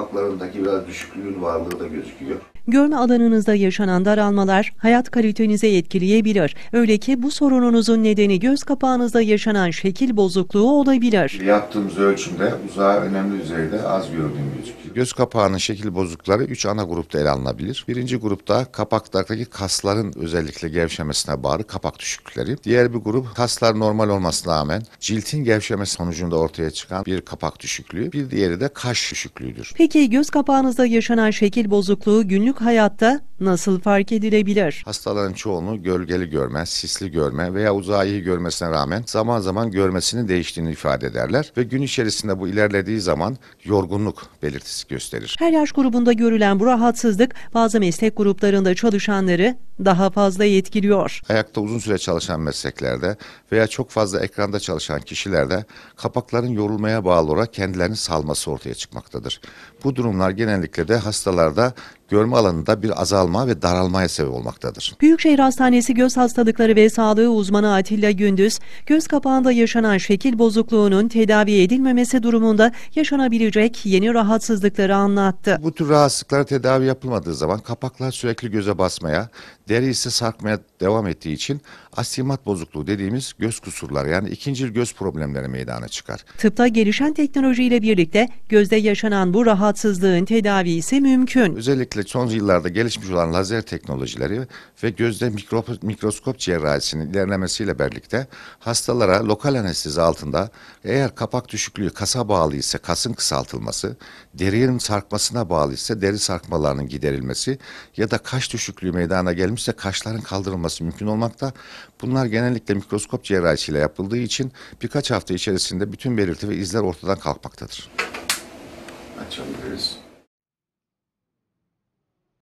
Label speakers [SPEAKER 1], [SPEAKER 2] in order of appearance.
[SPEAKER 1] kapaklarındaki biraz düşüklüğün varlığı da gözüküyor.
[SPEAKER 2] Görme alanınızda yaşanan daralmalar hayat kalitenize etkileyebilir. Öyle ki bu sorununuzun nedeni göz kapağınızda yaşanan şekil bozukluğu olabilir.
[SPEAKER 1] Yaptığımız ölçümde uzağa önemli düzeyde az gördüğüm gözüküyor. Göz kapağının şekil bozuklukları 3 ana grupta ele alınabilir. Birinci grupta kapaktaki kasların özellikle gevşemesine bağlı kapak düşüklükleri. Diğer bir grup kaslar normal olmasına rağmen ciltin gevşemesi sonucunda ortaya çıkan bir kapak düşüklüğü. Bir diğeri de kaş düşüklüğüdür.
[SPEAKER 2] Peki Peki göz kapağınızda yaşanan şekil bozukluğu günlük hayatta nasıl fark edilebilir?
[SPEAKER 1] Hastaların çoğunu gölgeli görme, sisli görme veya uzayi görmesine rağmen zaman zaman görmesinin değiştiğini ifade ederler ve gün içerisinde bu ilerlediği zaman yorgunluk belirtisi gösterir.
[SPEAKER 2] Her yaş grubunda görülen bu rahatsızlık bazı meslek gruplarında çalışanları daha fazla etkiliyor.
[SPEAKER 1] Ayakta uzun süre çalışan mesleklerde veya çok fazla ekranda çalışan kişilerde kapakların yorulmaya bağlı olarak kendilerini salması ortaya çıkmaktadır. Bu durumlar genellikle de hastalarda görme alanında bir azalma ve daralmaya sebep olmaktadır.
[SPEAKER 2] Büyükşehir Hastanesi Göz Hastalıkları ve Sağlığı Uzmanı Atilla Gündüz, göz kapağında yaşanan şekil bozukluğunun tedavi edilmemesi durumunda yaşanabilecek yeni rahatsızlıkları anlattı.
[SPEAKER 1] Bu tür rahatsızlıklar tedavi yapılmadığı zaman kapaklar sürekli göze basmaya, deri ise sarkmaya devam ettiği için astigmat bozukluğu dediğimiz göz kusurları yani ikinci göz problemleri meydana çıkar.
[SPEAKER 2] Tıpta gelişen teknolojiyle birlikte gözde yaşanan bu rahatsızlığın tedavisi mümkün.
[SPEAKER 1] Özellikle Özellikle son yıllarda gelişmiş olan lazer teknolojileri ve gözde mikrop, mikroskop cerrahisinin ilerlemesiyle birlikte hastalara lokal anestezi altında eğer kapak düşüklüğü kasa bağlı ise kasın kısaltılması, derinin sarkmasına bağlı ise deri sarkmalarının giderilmesi ya da kaş düşüklüğü meydana gelmişse kaşların kaldırılması mümkün olmakta. Bunlar genellikle mikroskop cerrahisiyle yapıldığı için birkaç hafta içerisinde bütün belirti ve izler ortadan kalkmaktadır.
[SPEAKER 2] Açabiliriz.